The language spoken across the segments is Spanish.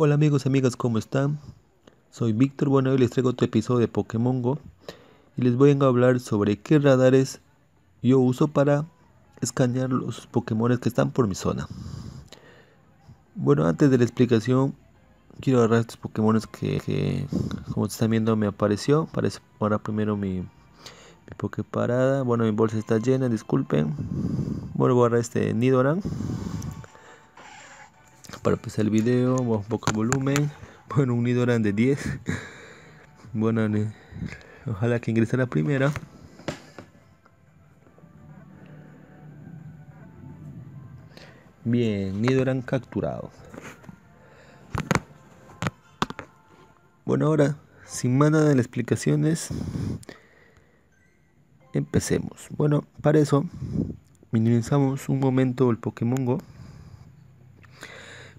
Hola amigos y amigas, ¿cómo están? Soy Víctor Bueno hoy les traigo otro episodio de Pokémon Go y les voy a hablar sobre qué radares yo uso para escanear los Pokémon que están por mi zona. Bueno, antes de la explicación, quiero agarrar estos Pokémon que, como están viendo me apareció. Para ahora primero mi, mi Poké parada. Bueno, mi bolsa está llena, disculpen. vuelvo a agarrar este Nidoran para empezar el video, vamos un poco volumen. Bueno, un nido de 10. Bueno, ojalá que ingrese la primera. Bien, nido eran capturados. Bueno, ahora, sin más nada de las explicaciones, empecemos. Bueno, para eso, minimizamos un momento el Pokémon Go.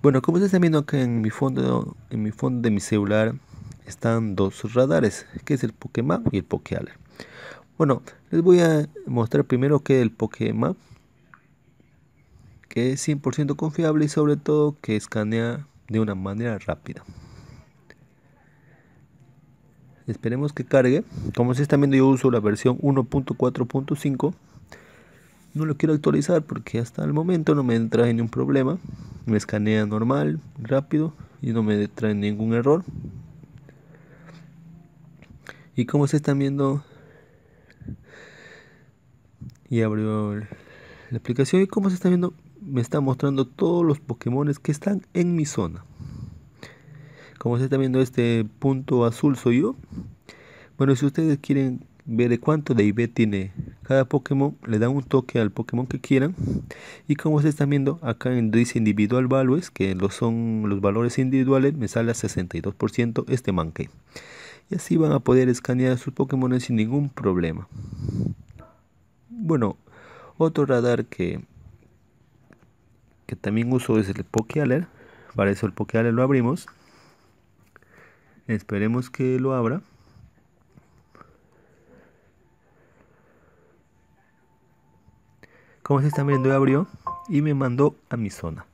Bueno, como ustedes están viendo que en mi fondo, en mi fondo de mi celular están dos radares, que es el Pokémon y el PokéAller. Bueno, les voy a mostrar primero que el Pokémon, que es 100% confiable y sobre todo que escanea de una manera rápida. Esperemos que cargue. Como ustedes está viendo yo uso la versión 1.4.5. No lo quiero actualizar porque hasta el momento no me entra en un problema me escanea normal, rápido y no me trae ningún error. Y como se están viendo, y abrió la aplicación y como se está viendo, me está mostrando todos los Pokémon que están en mi zona. Como se está viendo este punto azul soy yo. Bueno, si ustedes quieren ver cuánto de ib tiene cada Pokémon le da un toque al Pokémon que quieran. Y como ustedes están viendo, acá en dice individual values, que son los valores individuales, me sale a 62% este manque. Y así van a poder escanear sus Pokémon sin ningún problema. Bueno, otro radar que, que también uso es el Pokealer. Para eso el Pokealer lo abrimos. Esperemos que lo abra. Como se están viendo, abrió y me mandó a mi zona.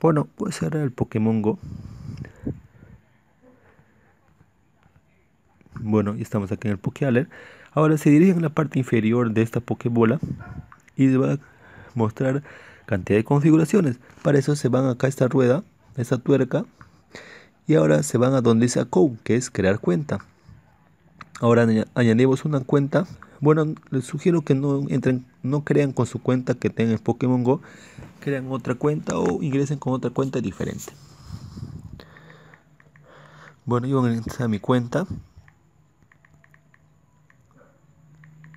Bueno, pues ahora el Pokémon Go. Bueno, y estamos aquí en el Pokéaller. Ahora se dirigen a la parte inferior de esta Pokébola y va a mostrar cantidad de configuraciones. Para eso se van acá a esta rueda, esta tuerca. Y ahora se van a donde dice account, que es crear cuenta. Ahora añadimos una cuenta. Bueno, les sugiero que no entren no crean con su cuenta que tengan Pokémon Go, crean otra cuenta o ingresen con otra cuenta diferente. Bueno, yo voy a mi cuenta.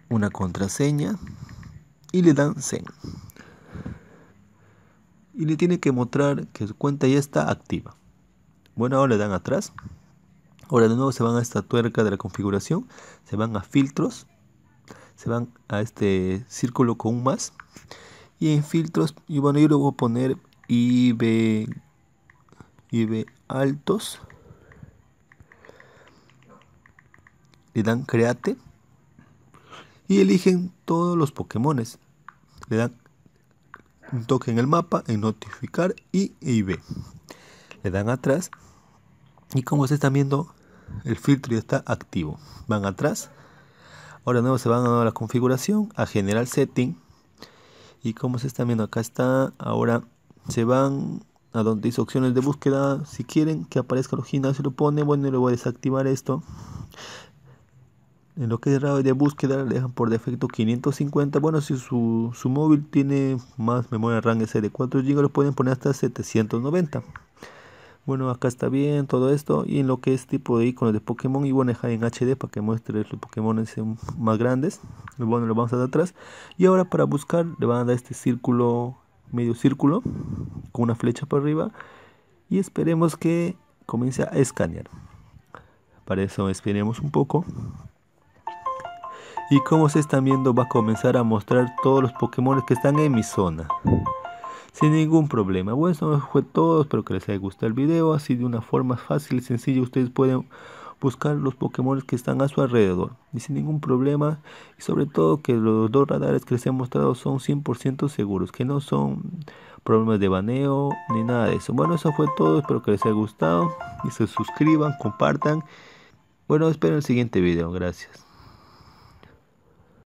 Una contraseña. Y le dan Zen. Y le tiene que mostrar que su cuenta ya está activa. Bueno, ahora le dan atrás. Ahora de nuevo se van a esta tuerca de la configuración. Se van a filtros se van a este círculo con más y en filtros y bueno yo le voy a poner IB, IB altos le dan create y eligen todos los pokémones le dan un toque en el mapa en notificar y IB le dan atrás y como se están viendo el filtro ya está activo van atrás Ahora nuevo se van a la configuración, a General Setting. Y como se está viendo acá está, ahora se van a donde dice opciones de búsqueda. Si quieren que aparezca los se lo pone, bueno, le voy a desactivar esto. En lo que es de búsqueda le dejan por defecto 550. Bueno, si su, su móvil tiene más memoria RAM SD de 4 GB, lo pueden poner hasta 790. Bueno, acá está bien todo esto. Y en lo que es tipo de iconos de Pokémon, y bueno, dejar en HD para que muestre los Pokémon más grandes. Bueno, lo vamos a dar atrás. Y ahora para buscar, le van a dar este círculo, medio círculo, con una flecha para arriba. Y esperemos que comience a escanear. Para eso esperemos un poco. Y como se están viendo, va a comenzar a mostrar todos los Pokémon que están en mi zona sin ningún problema. Bueno, eso fue todo, espero que les haya gustado el video, así de una forma fácil y sencilla ustedes pueden buscar los Pokémon que están a su alrededor y sin ningún problema y sobre todo que los dos radares que les he mostrado son 100% seguros, que no son problemas de baneo ni nada de eso. Bueno, eso fue todo, espero que les haya gustado y se suscriban, compartan. Bueno, espero el siguiente video, gracias.